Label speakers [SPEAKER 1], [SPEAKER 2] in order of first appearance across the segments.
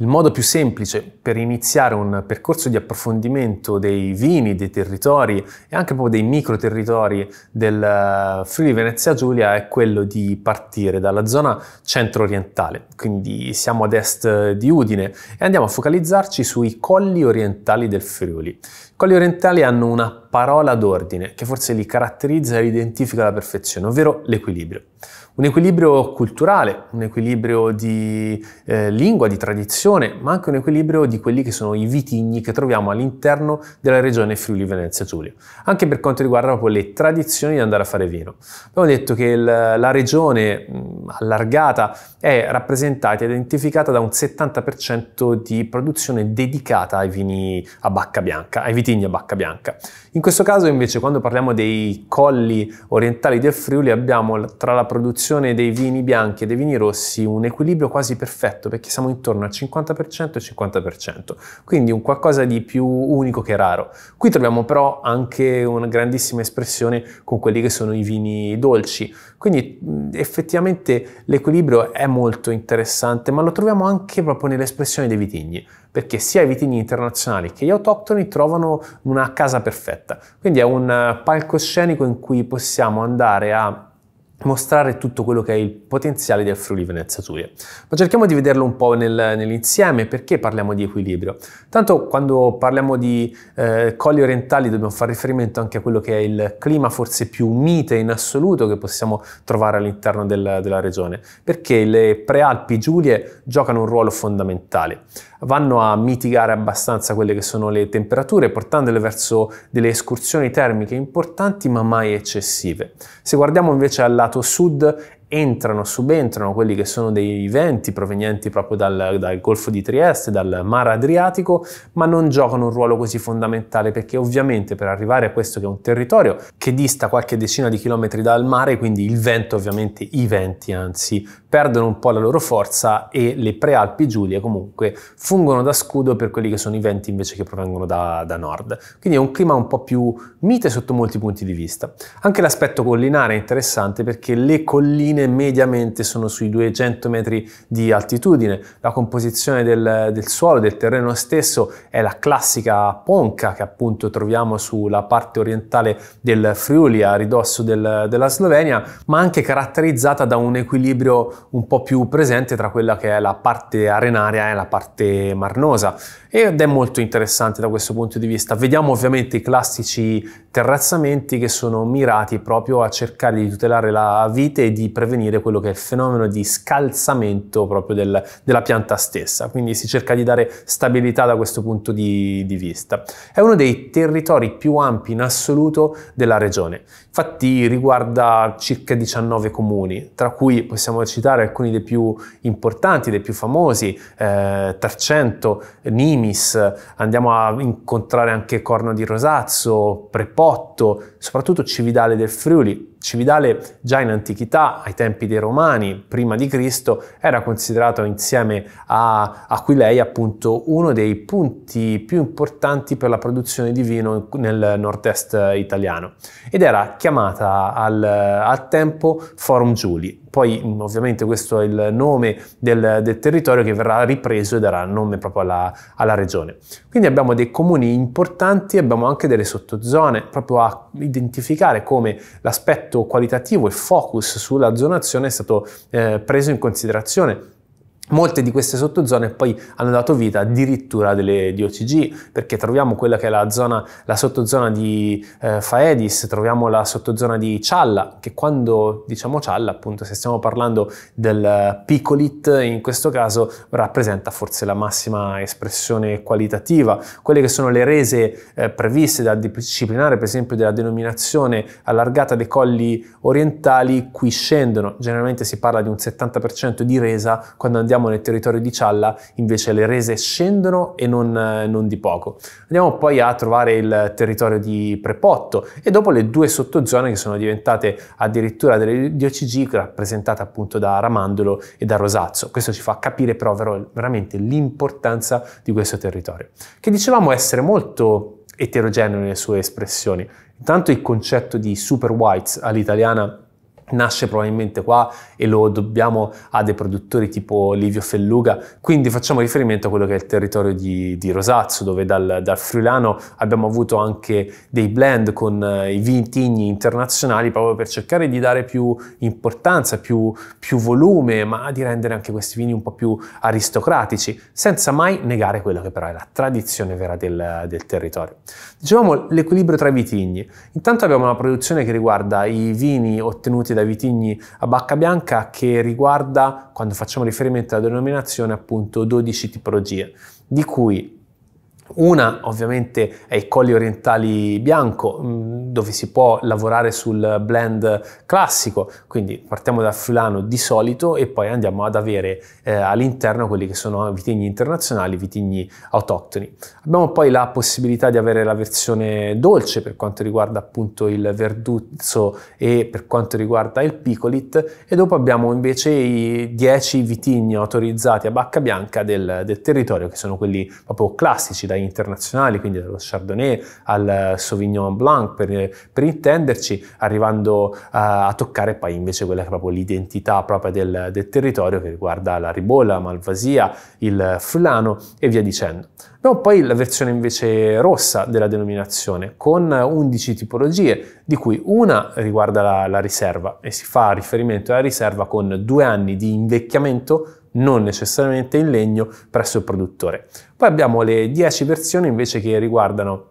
[SPEAKER 1] Il modo più semplice per iniziare un percorso di approfondimento dei vini, dei territori e anche proprio dei micro territori del eh, Friuli Venezia Giulia è quello di partire dalla zona centro-orientale, quindi siamo ad est di Udine e andiamo a focalizzarci sui colli orientali del Friuli. I colli orientali hanno una parola d'ordine che forse li caratterizza e li identifica alla perfezione, ovvero l'equilibrio. Un equilibrio culturale, un equilibrio di eh, lingua, di tradizione, ma anche un equilibrio di quelli che sono i vitigni che troviamo all'interno della regione Friuli Venezia Giulia, anche per quanto riguarda proprio le tradizioni di andare a fare vino. Abbiamo detto che il, la regione allargata è rappresentata e identificata da un 70% di produzione dedicata ai vini a bacca bianca, ai vitigni a bacca bianca. In questo caso invece quando parliamo dei colli orientali del Friuli abbiamo tra la produzione dei vini bianchi e dei vini rossi un equilibrio quasi perfetto perché siamo intorno al 50% e 50%, quindi un qualcosa di più unico che raro. Qui troviamo però anche una grandissima espressione con quelli che sono i vini dolci, quindi effettivamente l'equilibrio è molto interessante, ma lo troviamo anche proprio nell'espressione dei vitigni, perché sia i vitigni internazionali che gli autoctoni trovano una casa perfetta. Quindi è un eh, palcoscenico in cui possiamo andare a mostrare tutto quello che è il potenziale del Friuli Venezia Giulia. Ma cerchiamo di vederlo un po' nel, nell'insieme, perché parliamo di equilibrio? Tanto quando parliamo di eh, colli orientali dobbiamo fare riferimento anche a quello che è il clima forse più mite in assoluto che possiamo trovare all'interno del, della regione, perché le prealpi Giulie giocano un ruolo fondamentale. Vanno a mitigare abbastanza quelle che sono le temperature, portandole verso delle escursioni termiche importanti ma mai eccessive. Se guardiamo invece alla lato sud entrano, subentrano quelli che sono dei venti provenienti proprio dal, dal, Golfo di Trieste, dal Mar Adriatico, ma non giocano un ruolo così fondamentale perché ovviamente per arrivare a questo che è un territorio che dista qualche decina di chilometri dal mare, quindi il vento ovviamente, i venti anzi, perdono un po' la loro forza e le prealpi Giulie comunque fungono da scudo per quelli che sono i venti invece che provengono da, da nord. Quindi è un clima un po' più mite sotto molti punti di vista. Anche l'aspetto collinare è interessante perché le colline colline mediamente sono sui 200 metri di altitudine. La composizione del, del suolo, del terreno stesso, è la classica ponca che appunto troviamo sulla parte orientale del Friuli, a ridosso del, della Slovenia, ma anche caratterizzata da un equilibrio un po' più presente tra quella che è la parte arenaria e la parte marnosa ed è molto interessante da questo punto di vista. Vediamo ovviamente i classici terrazzamenti che sono mirati proprio a cercare di tutelare la vite e di prevenire quello che è il fenomeno di scalzamento proprio del, della pianta stessa, quindi si cerca di dare stabilità da questo punto di, di vista. È uno dei territori più ampi in assoluto della regione, infatti riguarda circa 19 comuni, tra cui possiamo citare alcuni dei più importanti, dei più famosi, eh, Tarcento, Nimi, primis, andiamo a incontrare anche Corno di Rosazzo, Prepotto, soprattutto Cividale del Friuli, Cividale già in antichità, ai tempi dei Romani, prima di Cristo, era considerato insieme a Aquilei appunto uno dei punti più importanti per la produzione di vino nel nord-est italiano ed era chiamata al, al tempo Forum Giuli. Poi ovviamente questo è il nome del, del, territorio che verrà ripreso e darà nome proprio alla, alla regione. Quindi abbiamo dei comuni importanti, abbiamo anche delle sottozone proprio a identificare come l'aspetto aspetto qualitativo e focus sulla zonazione è stato eh, preso in considerazione Molte di queste sottozone poi hanno dato vita addirittura a delle DOCG, perché troviamo quella che è la, zona, la sottozona di eh, Faedis, troviamo la sottozona di Challa, che quando diciamo Challa, appunto, se stiamo parlando del Picolit, in questo caso rappresenta forse la massima espressione qualitativa. Quelle che sono le rese eh, previste dal disciplinare, per esempio, della denominazione allargata dei colli orientali, qui scendono. Generalmente si parla di un 70% di resa quando andiamo abbiamo nel territorio di Cialla invece le rese scendono e non, eh, non di poco. Andiamo poi a trovare il territorio di Prepotto e dopo le due sottozone che sono diventate addirittura delle diocesi rappresentate appunto da Ramandolo e da Rosazzo. Questo ci fa capire però veramente l'importanza di questo territorio, che dicevamo essere molto eterogeneo nelle sue espressioni. Intanto il concetto di super whites all'italiana nasce probabilmente qua e lo dobbiamo a dei produttori tipo Livio Felluga, quindi facciamo riferimento a quello che è il territorio di, di Rosazzo, dove dal, dal, Friulano abbiamo avuto anche dei blend con eh, i vitigni internazionali proprio per cercare di dare più importanza, più, più volume, ma di rendere anche questi vini un po' più aristocratici, senza mai negare quello che però è la tradizione vera del, del territorio. Dicevamo l'equilibrio tra i vitigni. Intanto abbiamo una produzione che riguarda i vini ottenuti da da Vitigni a Bacca Bianca che riguarda, quando facciamo riferimento alla denominazione, appunto 12 tipologie, di cui una ovviamente è i colli orientali bianco, mm, dove si può lavorare sul blend classico, quindi partiamo dal fulano di solito e poi andiamo ad avere eh, all'interno quelli che sono vitigni internazionali, vitigni autoctoni. Abbiamo poi la possibilità di avere la versione dolce per quanto riguarda appunto il verduzzo e per quanto riguarda il picolit e dopo abbiamo invece i 10 vitigni autorizzati a bacca bianca del, del territorio che sono quelli proprio classici da internazionali, quindi dallo Chardonnay al Sauvignon Blanc, per, per intenderci, arrivando a, eh, a toccare poi invece quella che è proprio l'identità propria del, del territorio che riguarda la Ribolla, la Malvasia, il Fulano e via dicendo. Abbiamo poi la versione invece rossa della denominazione con 11 tipologie, di cui una riguarda la, la riserva e si fa riferimento alla riserva con due anni di invecchiamento non necessariamente in legno, presso il produttore. Poi abbiamo le 10 versioni invece che riguardano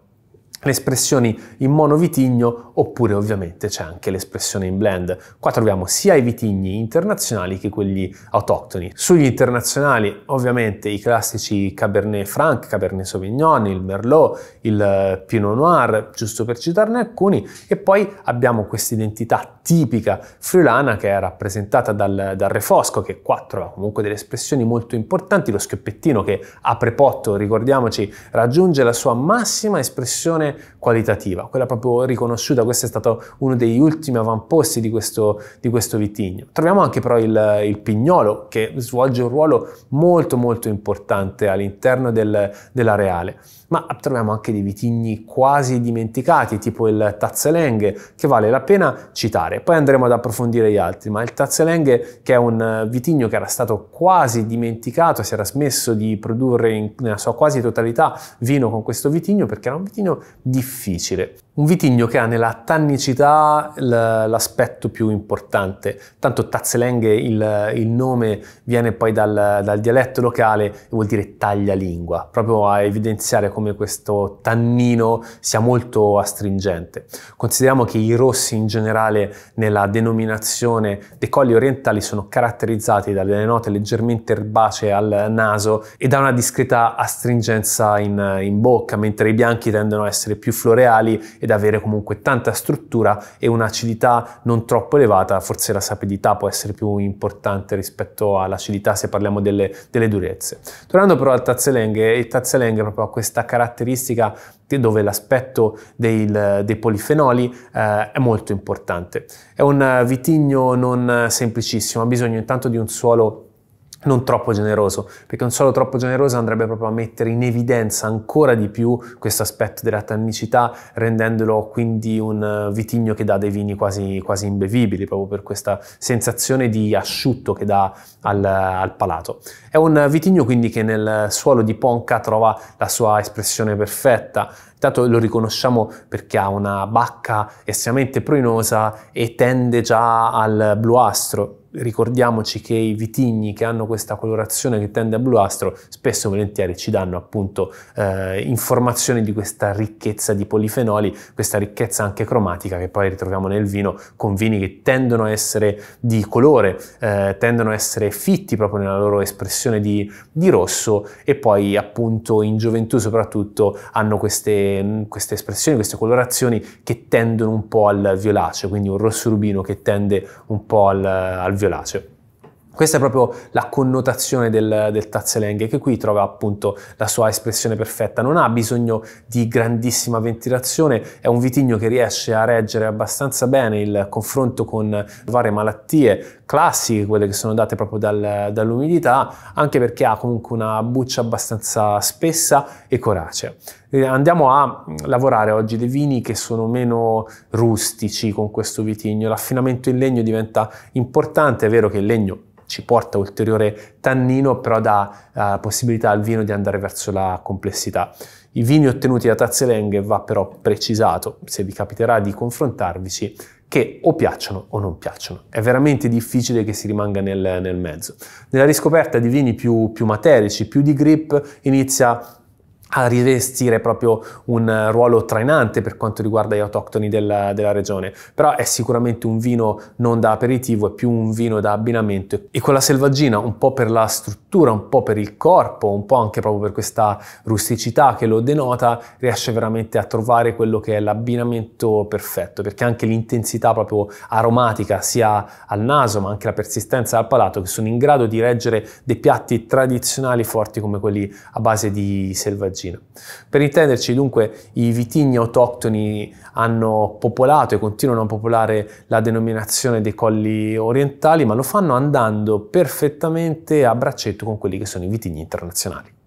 [SPEAKER 1] le espressioni in mono vitigno oppure ovviamente c'è anche l'espressione in blend. Qua troviamo sia i vitigni internazionali che quelli autoctoni. Sugli internazionali ovviamente i classici Cabernet Franc, Cabernet Sauvignon, il Merlot, il eh, Pinot Noir, giusto per citarne alcuni, e poi abbiamo questa identità tipica friulana che è rappresentata dal, dal Refosco che qua trova comunque delle espressioni molto importanti, lo schioppettino che apre potto, ricordiamoci, raggiunge la sua massima espressione qualitativa, quella proprio riconosciuta, questo è stato uno degli ultimi avamposti di questo, di questo vitigno. Troviamo anche però il, il, pignolo che svolge un ruolo molto molto importante all'interno del, dell'areale ma troviamo anche dei vitigni quasi dimenticati, tipo il Tazzelenghe, che vale la pena citare. Poi andremo ad approfondire gli altri, ma il Tazzelenghe, che è un eh, vitigno che era stato quasi dimenticato, si era smesso di produrre in, nella sua quasi totalità vino con questo vitigno, perché era un vitigno difficile. Un vitigno che ha nella tannicità l'aspetto più importante, tanto Tazzelenghe il, il nome viene poi dal, dal, dialetto locale e vuol dire taglialingua, proprio a evidenziare come questo tannino sia molto astringente. Consideriamo che i rossi in generale nella denominazione dei colli orientali sono caratterizzati dalle note leggermente erbacee al naso e da una discreta astringenza in, in bocca, mentre i bianchi tendono a essere più floreali ed ed avere comunque tanta struttura e un'acidità non troppo elevata, forse la sapidità può essere più importante rispetto all'acidità se parliamo delle, delle durezze. Tornando però al tazzelenghe, il tazzelenghe proprio ha questa caratteristica dove l'aspetto del, dei polifenoli eh, è molto importante. È un vitigno non semplicissimo, ha bisogno intanto di un suolo non troppo generoso, perché un suolo troppo generoso andrebbe proprio a mettere in evidenza ancora di più questo aspetto della tannicità, rendendolo quindi un eh, vitigno che dà dei vini quasi, quasi imbevibili, proprio per questa sensazione di asciutto che dà al, al palato. È un vitigno quindi che nel suolo di Ponca trova la sua espressione perfetta, Intanto lo riconosciamo perché ha una bacca estremamente pruinosa e tende già al bluastro ricordiamoci che i vitigni che hanno questa colorazione che tende a bluastro spesso e volentieri ci danno appunto eh, informazioni di questa ricchezza di polifenoli, questa ricchezza anche cromatica che poi ritroviamo nel vino con vini che tendono a essere di colore, eh, tendono a essere fitti proprio nella loro espressione di, di, rosso e poi appunto in gioventù soprattutto hanno queste, mm, queste espressioni, queste colorazioni che tendono un po' al violaceo, quindi un rosso rubino che tende un po' al, al violaceo. Questa è proprio la connotazione del, del Tazzelenghe, che qui trova appunto la sua espressione perfetta. Non ha bisogno di grandissima ventilazione, è un vitigno che riesce a reggere abbastanza bene il confronto con varie malattie classiche, quelle che sono date proprio dal, dall'umidità, anche perché ha comunque una buccia abbastanza spessa e coracea. Eh, andiamo a lavorare oggi dei vini che sono meno rustici con questo vitigno. L'affinamento in legno diventa importante, è vero che il legno ci porta ulteriore tannino, però dà uh, possibilità al vino di andare verso la complessità. I vini ottenuti da tazze lenghe va però precisato, se vi capiterà di confrontarvici, che o piacciono o non piacciono. È veramente difficile che si rimanga nel, nel mezzo. Nella riscoperta di vini più, più materici, più di grip, inizia a rivestire proprio un ruolo trainante per quanto riguarda gli autoctoni della, della, regione, però è sicuramente un vino non da aperitivo, è più un vino da abbinamento e con la selvaggina un po' per la struttura, un po' per il corpo, un po' anche proprio per questa rusticità che lo denota, riesce veramente a trovare quello che è l'abbinamento perfetto, perché anche l'intensità proprio aromatica sia al naso ma anche la persistenza al palato che sono in grado di reggere dei piatti tradizionali forti come quelli a base di selvaggina. Cina. Per intenderci, dunque, i vitigni autoctoni hanno popolato e continuano a popolare la denominazione dei colli orientali, ma lo fanno andando perfettamente a braccetto con quelli che sono i vitigni internazionali.